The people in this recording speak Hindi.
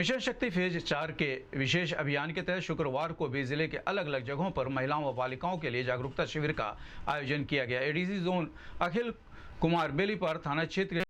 मिशन शक्ति फेज चार के विशेष अभियान के तहत शुक्रवार को भी जिले के अलग अलग जगहों पर महिलाओं व बालिकाओं के लिए जागरूकता शिविर का आयोजन किया गया एडीसी जोन अखिल कुमार बेलीपार थाना क्षेत्र